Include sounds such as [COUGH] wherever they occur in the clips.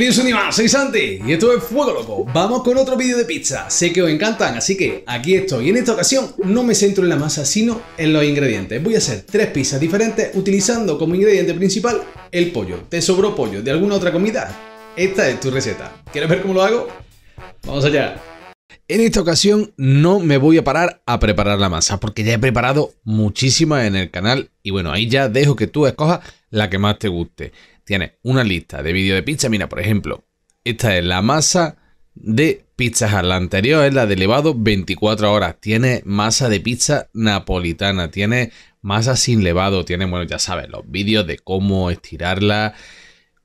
bienvenidos un soy Santi y esto es Fuego Loco. Vamos con otro vídeo de pizza. Sé que os encantan, así que aquí estoy. en esta ocasión no me centro en la masa, sino en los ingredientes. Voy a hacer tres pizzas diferentes utilizando como ingrediente principal el pollo. ¿Te sobró pollo de alguna otra comida? Esta es tu receta. ¿Quieres ver cómo lo hago? Vamos allá. En esta ocasión no me voy a parar a preparar la masa porque ya he preparado muchísimas en el canal y bueno, ahí ya dejo que tú escojas la que más te guste. Tienes una lista de vídeos de pizza. Mira, por ejemplo, esta es la masa de pizzas. La anterior es la de levado, 24 horas. Tiene masa de pizza napolitana. Tiene masa sin levado. Tiene, bueno, ya sabes, los vídeos de cómo estirarla,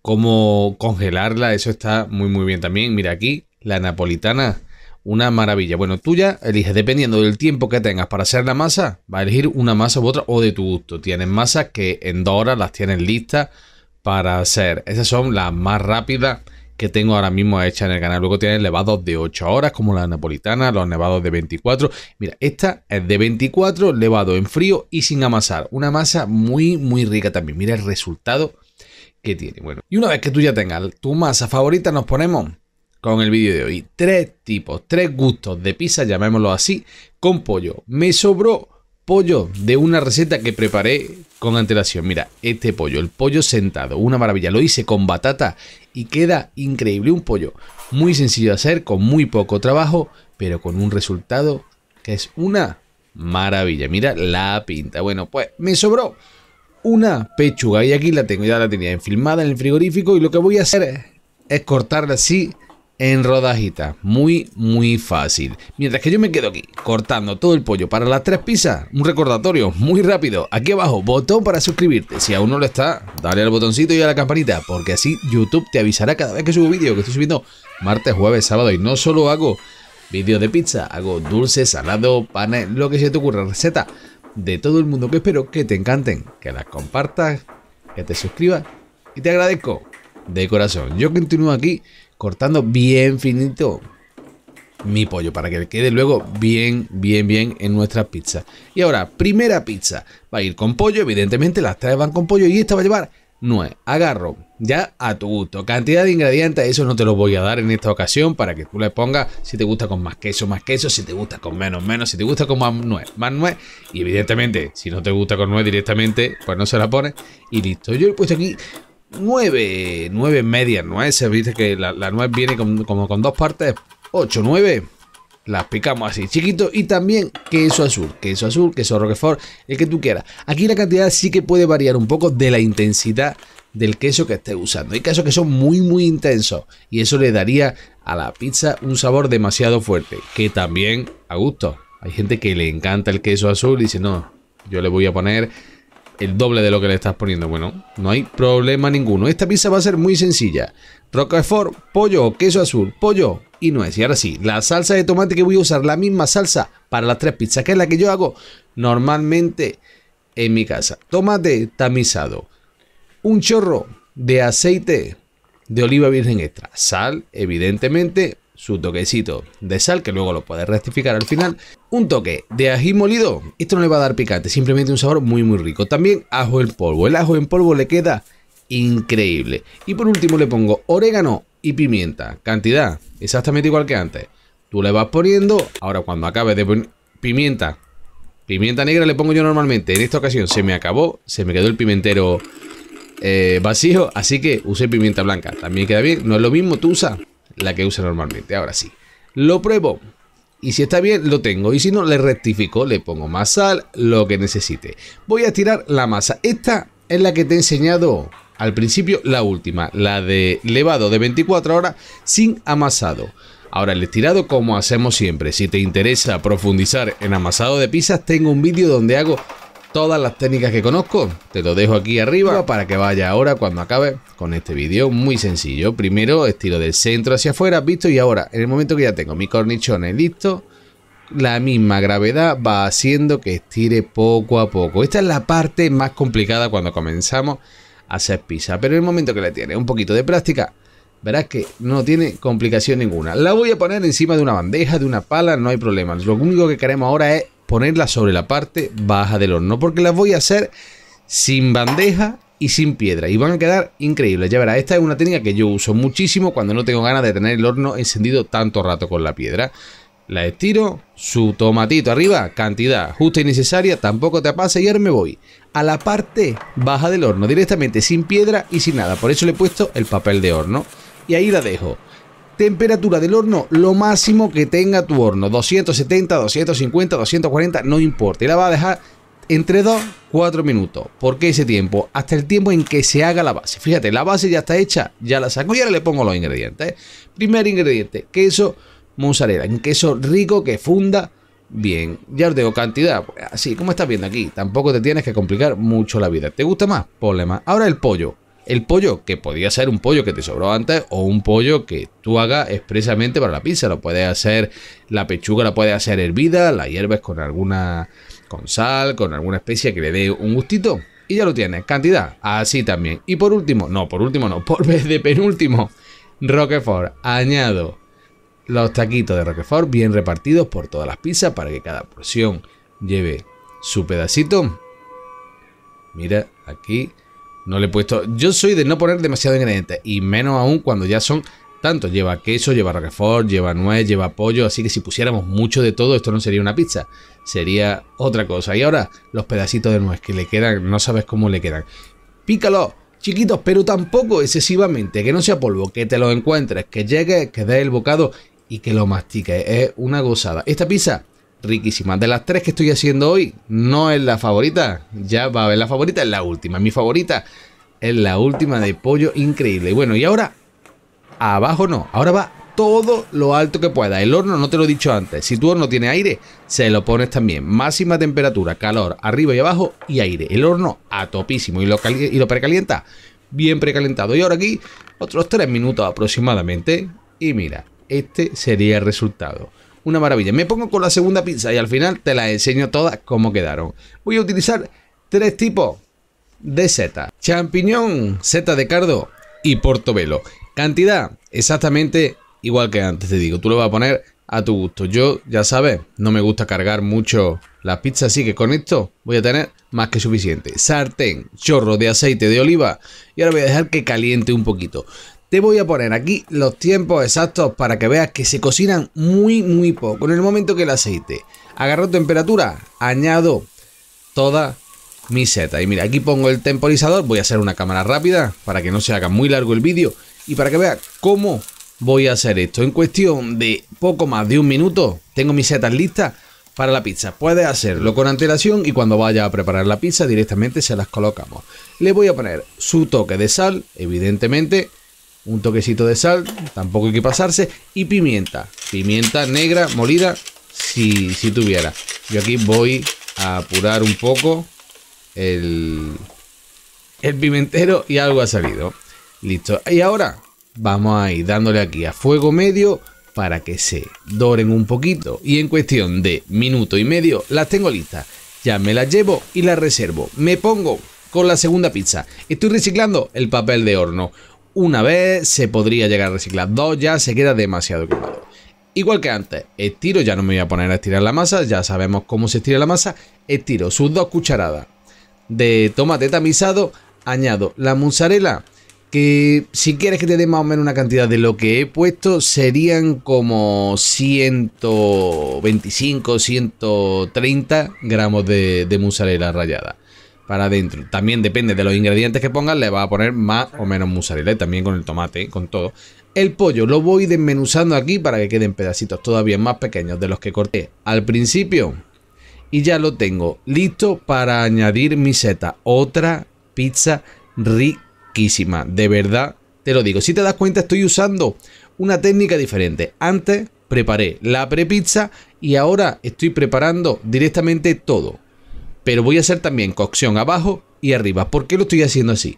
cómo congelarla. Eso está muy, muy bien también. Mira aquí, la napolitana. Una maravilla. Bueno, tú ya eliges, dependiendo del tiempo que tengas para hacer la masa, va a elegir una masa u otra o de tu gusto. Tienes masas que en dos horas las tienes listas para hacer. Esas son las más rápidas que tengo ahora mismo hecha en el canal. Luego tienen levados de 8 horas, como la napolitana, los nevados de 24. Mira, esta es de 24, levado en frío y sin amasar. Una masa muy, muy rica también. Mira el resultado que tiene. Bueno, y una vez que tú ya tengas tu masa favorita, nos ponemos con el vídeo de hoy. Tres tipos, tres gustos de pizza, llamémoslo así, con pollo. Me sobró pollo de una receta que preparé con antelación. Mira, este pollo, el pollo sentado, una maravilla. Lo hice con batata y queda increíble. Un pollo muy sencillo de hacer, con muy poco trabajo, pero con un resultado que es una maravilla. Mira la pinta. Bueno, pues me sobró una pechuga y aquí la tengo. Ya la tenía enfilmada en el frigorífico y lo que voy a hacer es cortarla así en rodajita, Muy, muy fácil. Mientras que yo me quedo aquí cortando todo el pollo para las tres pizzas, un recordatorio muy rápido. Aquí abajo, botón para suscribirte. Si aún no lo está, dale al botoncito y a la campanita, porque así YouTube te avisará cada vez que subo vídeo, que estoy subiendo martes, jueves, sábado. Y no solo hago vídeos de pizza, hago dulce, salado, panes, lo que se te ocurra, receta de todo el mundo que espero que te encanten, que las compartas, que te suscribas y te agradezco de corazón. Yo continúo aquí cortando bien finito mi pollo para que quede luego bien, bien, bien en nuestra pizza. Y ahora, primera pizza. Va a ir con pollo, evidentemente las tres van con pollo y esta va a llevar nuez. Agarro ya a tu gusto. Cantidad de ingredientes, eso no te lo voy a dar en esta ocasión para que tú le pongas si te gusta con más queso, más queso, si te gusta con menos, menos, si te gusta con más nuez, más nuez. Y evidentemente, si no te gusta con nuez directamente, pues no se la pone y listo. Yo he puesto aquí 9, 9 media, 9, se dice que la, la viene como con dos partes, 8, 9, las picamos así chiquito y también queso azul, queso azul, queso roquefort, el que tú quieras. Aquí la cantidad sí que puede variar un poco de la intensidad del queso que estés usando. Hay quesos que son muy muy intensos y eso le daría a la pizza un sabor demasiado fuerte, que también a gusto. Hay gente que le encanta el queso azul y dice, no, yo le voy a poner el doble de lo que le estás poniendo. Bueno, no hay problema ninguno. Esta pizza va a ser muy sencilla. Roquefort, pollo, queso azul, pollo y nuez. Y ahora sí, la salsa de tomate que voy a usar, la misma salsa para las tres pizzas, que es la que yo hago normalmente en mi casa. Tomate tamizado, un chorro de aceite de oliva virgen extra, sal, evidentemente, su toquecito de sal, que luego lo puedes rectificar al final. Un toque de ají molido. Esto no le va a dar picante, simplemente un sabor muy muy rico. También ajo en polvo. El ajo en polvo le queda increíble. Y por último le pongo orégano y pimienta. Cantidad exactamente igual que antes. Tú le vas poniendo, ahora cuando acabe de poner pimienta. Pimienta negra le pongo yo normalmente. En esta ocasión se me acabó, se me quedó el pimentero eh, vacío, así que usé pimienta blanca. También queda bien, no es lo mismo, tú usas la que usa normalmente. Ahora sí, lo pruebo. Y si está bien, lo tengo. Y si no, le rectifico, le pongo más sal, lo que necesite. Voy a tirar la masa. Esta es la que te he enseñado al principio, la última. La de levado de 24 horas sin amasado. Ahora el estirado como hacemos siempre. Si te interesa profundizar en amasado de pizzas, tengo un vídeo donde hago todas las técnicas que conozco. Te lo dejo aquí arriba para que vaya ahora cuando acabe con este vídeo. Muy sencillo. Primero estiro del centro hacia afuera, visto y ahora en el momento que ya tengo mis cornichones listo la misma gravedad va haciendo que estire poco a poco. Esta es la parte más complicada cuando comenzamos a hacer pizza. Pero en el momento que le tiene un poquito de práctica, verás que no tiene complicación ninguna. La voy a poner encima de una bandeja, de una pala, no hay problema. Lo único que queremos ahora es ponerla sobre la parte baja del horno, porque las voy a hacer sin bandeja y sin piedra y van a quedar increíbles. Ya verás, esta es una técnica que yo uso muchísimo cuando no tengo ganas de tener el horno encendido tanto rato con la piedra. La estiro, su tomatito arriba, cantidad justa y necesaria, tampoco te pasa y ahora me voy a la parte baja del horno, directamente sin piedra y sin nada. Por eso le he puesto el papel de horno y ahí la dejo temperatura del horno lo máximo que tenga tu horno. 270, 250, 240, no importa. Y la va a dejar entre 2, 4 minutos. ¿Por qué ese tiempo? Hasta el tiempo en que se haga la base. Fíjate, la base ya está hecha, ya la saco y ahora le pongo los ingredientes. ¿eh? Primer ingrediente, queso mozzarella. Un queso rico que funda bien. Ya os digo, cantidad, pues, así como estás viendo aquí. Tampoco te tienes que complicar mucho la vida. ¿Te gusta más? Ponle más. Ahora el pollo el pollo, que podía ser un pollo que te sobró antes o un pollo que tú hagas expresamente para la pizza. Lo puedes hacer, la pechuga la puedes hacer hervida, la hierves con alguna, con sal, con alguna especie que le dé un gustito. Y ya lo tienes, cantidad, así también. Y por último, no, por último no, [LAUGHS] por vez de penúltimo, Roquefort, añado los taquitos de Roquefort bien repartidos por todas las pizzas para que cada porción lleve su pedacito. Mira, aquí no le he puesto... Yo soy de no poner demasiado ingredientes. Y menos aún cuando ya son tantos. Lleva queso, lleva roquefort, lleva nuez, lleva pollo. Así que si pusiéramos mucho de todo, esto no sería una pizza. Sería otra cosa. Y ahora, los pedacitos de nuez que le quedan, no sabes cómo le quedan. Pícalo, chiquitos, pero tampoco excesivamente. Que no sea polvo, que te lo encuentres, que llegue, que dé el bocado y que lo mastique. Es una gozada. Esta pizza riquísima De las tres que estoy haciendo hoy, no es la favorita. Ya va a ver la favorita, es la última. Mi favorita es la última de pollo increíble. Y bueno, y ahora abajo no. Ahora va todo lo alto que pueda. El horno, no te lo he dicho antes. Si tu horno tiene aire, se lo pones también. Máxima temperatura, calor, arriba y abajo y aire. El horno a topísimo. Y lo, y lo precalienta bien precalentado. Y ahora aquí, otros tres minutos aproximadamente. Y mira, este sería el resultado una maravilla. Me pongo con la segunda pizza y al final te la enseño todas cómo quedaron. Voy a utilizar tres tipos de seta. Champiñón, seta de cardo y portobelo. Cantidad exactamente igual que antes te digo. Tú lo vas a poner a tu gusto. Yo, ya sabes, no me gusta cargar mucho la pizza así que con esto voy a tener más que suficiente. Sartén, chorro de aceite de oliva y ahora voy a dejar que caliente un poquito. Te voy a poner aquí los tiempos exactos para que veas que se cocinan muy muy poco. En el momento que el aceite agarró temperatura, añado toda mi seta. Y mira, aquí pongo el temporizador, voy a hacer una cámara rápida para que no se haga muy largo el vídeo y para que veas cómo voy a hacer esto. En cuestión de poco más de un minuto, tengo mis setas listas para la pizza. Puedes hacerlo con antelación y cuando vaya a preparar la pizza directamente se las colocamos. Le voy a poner su toque de sal, evidentemente, un toquecito de sal, tampoco hay que pasarse, y pimienta, pimienta negra molida si, si tuviera. Yo aquí voy a apurar un poco el, el pimentero y algo ha salido. Listo, y ahora vamos a ir dándole aquí a fuego medio para que se doren un poquito y en cuestión de minuto y medio las tengo listas. Ya me las llevo y las reservo. Me pongo con la segunda pizza. Estoy reciclando el papel de horno una vez, se podría llegar a reciclar dos, ya se queda demasiado quemado. Igual que antes, estiro, ya no me voy a poner a estirar la masa, ya sabemos cómo se estira la masa, estiro sus dos cucharadas de tomate tamizado, añado la mozzarella, que si quieres que te dé más o menos una cantidad de lo que he puesto, serían como 125, 130 gramos de, de mozzarella rallada para adentro. También depende de los ingredientes que pongas, le va a poner más o menos mozzarella, también con el tomate, con todo. El pollo lo voy desmenuzando aquí para que queden pedacitos todavía más pequeños de los que corté al principio. Y ya lo tengo listo para añadir mi seta. Otra pizza riquísima. De verdad, te lo digo. Si te das cuenta, estoy usando una técnica diferente. Antes preparé la prepizza y ahora estoy preparando directamente todo. Pero voy a hacer también cocción abajo y arriba. ¿Por qué lo estoy haciendo así?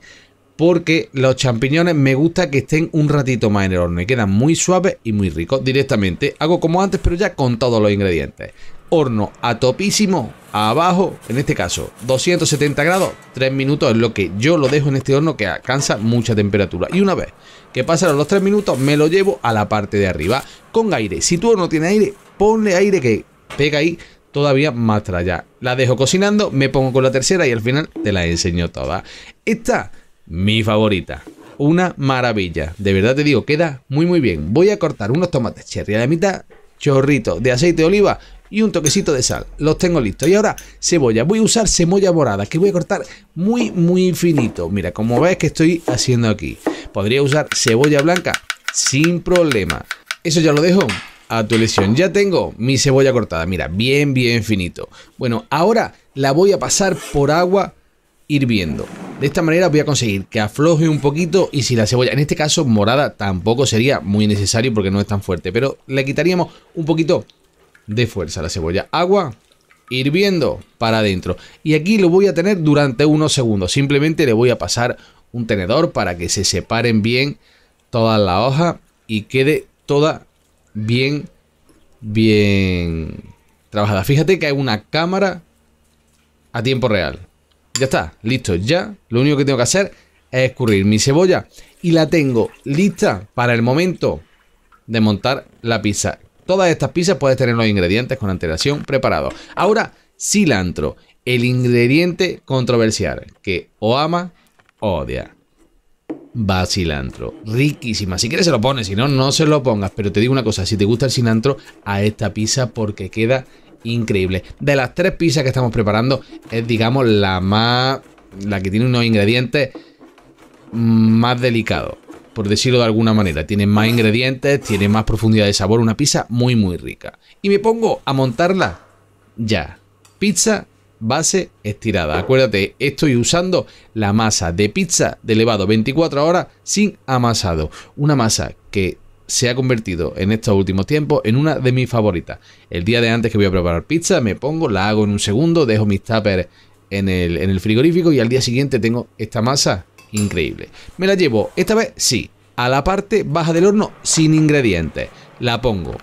Porque los champiñones me gusta que estén un ratito más en el horno y quedan muy suaves y muy ricos directamente. Hago como antes, pero ya con todos los ingredientes. Horno a topísimo, abajo, en este caso 270 grados, 3 minutos es lo que yo lo dejo en este horno que alcanza mucha temperatura. Y una vez que pasaron los 3 minutos, me lo llevo a la parte de arriba con aire. Si tu horno tiene aire, ponle aire que pega ahí todavía más ya. La dejo cocinando, me pongo con la tercera y al final te la enseño toda. Esta, mi favorita. Una maravilla. De verdad te digo, queda muy muy bien. Voy a cortar unos tomates cherry a la mitad, chorrito de aceite de oliva y un toquecito de sal. Los tengo listos. Y ahora cebolla. Voy a usar cebolla morada que voy a cortar muy muy finito. Mira, como ves que estoy haciendo aquí. Podría usar cebolla blanca sin problema. Eso ya lo dejo a tu lesión. Ya tengo mi cebolla cortada, mira, bien, bien finito. Bueno, ahora la voy a pasar por agua hirviendo. De esta manera voy a conseguir que afloje un poquito y si la cebolla, en este caso morada, tampoco sería muy necesario porque no es tan fuerte, pero le quitaríamos un poquito de fuerza a la cebolla. Agua hirviendo para adentro. Y aquí lo voy a tener durante unos segundos. Simplemente le voy a pasar un tenedor para que se separen bien todas las hoja y quede toda bien, bien trabajada. Fíjate que hay una cámara a tiempo real. Ya está, listo, ya. Lo único que tengo que hacer es escurrir mi cebolla y la tengo lista para el momento de montar la pizza. Todas estas pizzas puedes tener los ingredientes con antelación preparados. Ahora, cilantro, el ingrediente controversial que o ama o odia va cilantro. Riquísima. Si quieres se lo pones, si no, no se lo pongas. Pero te digo una cosa, si te gusta el cilantro, a esta pizza porque queda increíble. De las tres pizzas que estamos preparando, es digamos la más... La que tiene unos ingredientes más delicados, por decirlo de alguna manera. Tiene más ingredientes, tiene más profundidad de sabor, una pizza muy, muy rica. Y me pongo a montarla ya. Pizza base estirada. Acuérdate, estoy usando la masa de pizza de elevado 24 horas sin amasado. Una masa que se ha convertido en estos últimos tiempos en una de mis favoritas. El día de antes que voy a preparar pizza, me pongo, la hago en un segundo, dejo mis tuppers en el, en el frigorífico y al día siguiente tengo esta masa increíble. Me la llevo, esta vez sí, a la parte baja del horno sin ingredientes. La pongo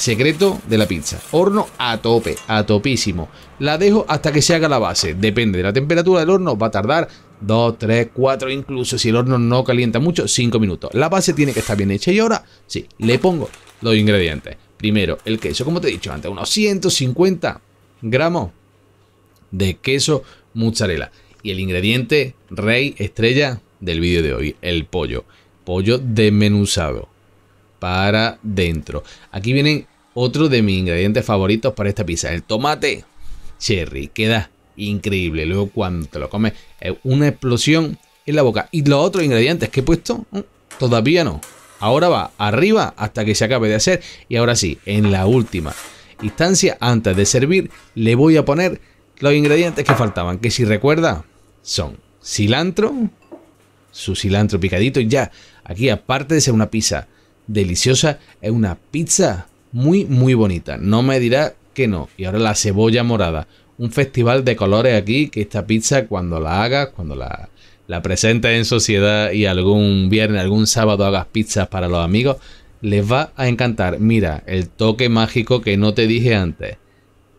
secreto de la pizza. Horno a tope, a topísimo. La dejo hasta que se haga la base. Depende de la temperatura del horno, va a tardar 2, 3, 4, incluso si el horno no calienta mucho, 5 minutos. La base tiene que estar bien hecha y ahora sí, le pongo los ingredientes. Primero, el queso, como te he dicho antes, unos 150 gramos de queso mozzarella. Y el ingrediente rey estrella del vídeo de hoy, el pollo. Pollo desmenuzado para dentro. Aquí vienen otro de mis ingredientes favoritos para esta pizza, el tomate cherry. Queda increíble. Luego cuando te lo comes, es una explosión en la boca. Y los otros ingredientes que he puesto, mm, todavía no. Ahora va arriba hasta que se acabe de hacer. Y ahora sí, en la última instancia, antes de servir, le voy a poner los ingredientes que faltaban. Que si recuerda, son cilantro, su cilantro picadito. Y ya, aquí aparte de ser una pizza deliciosa. Es una pizza muy, muy bonita. No me dirá que no. Y ahora la cebolla morada. Un festival de colores aquí que esta pizza cuando la hagas, cuando la, la presentes en sociedad y algún viernes, algún sábado hagas pizzas para los amigos, les va a encantar. Mira, el toque mágico que no te dije antes.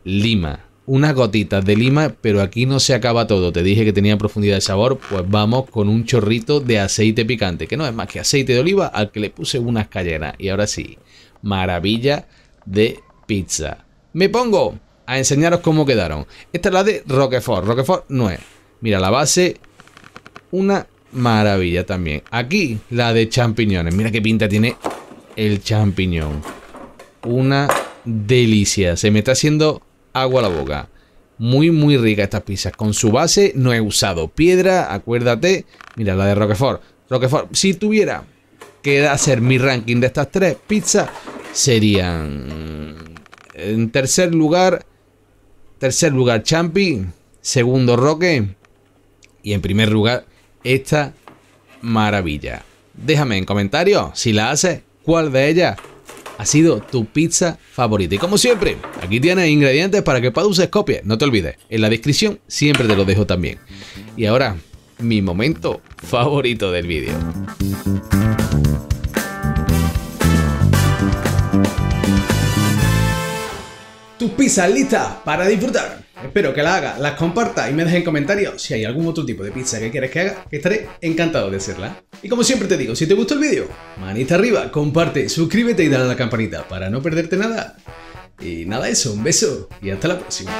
Lima unas gotitas de lima, pero aquí no se acaba todo. Te dije que tenía profundidad de sabor, pues vamos con un chorrito de aceite picante, que no es más que aceite de oliva al que le puse unas cayenas. Y ahora sí, maravilla de pizza. Me pongo a enseñaros cómo quedaron. Esta es la de Roquefort. Roquefort no es. Mira, la base, una maravilla también. Aquí, la de champiñones. Mira qué pinta tiene el champiñón. Una delicia. Se me está haciendo agua a la boca. Muy, muy rica estas pizzas. Con su base no he usado piedra, acuérdate. Mira, la de Roquefort. Roquefort, si tuviera que hacer mi ranking de estas tres pizzas, serían... En tercer lugar, tercer lugar Champi, segundo Roque y en primer lugar esta maravilla. Déjame en comentarios si la haces, cuál de ellas ha sido tu pizza favorita. Y como siempre, aquí tienes ingredientes para que produces copias. No te olvides, en la descripción siempre te lo dejo también. Y ahora, mi momento favorito del vídeo. pizza lista para disfrutar. Espero que la haga, las comparta y me dejen comentarios si hay algún otro tipo de pizza que quieras que haga, que estaré encantado de hacerla. Y como siempre te digo, si te gustó el vídeo, manita arriba, comparte, suscríbete y dale a la campanita para no perderte nada. Y nada, eso, un beso y hasta la próxima.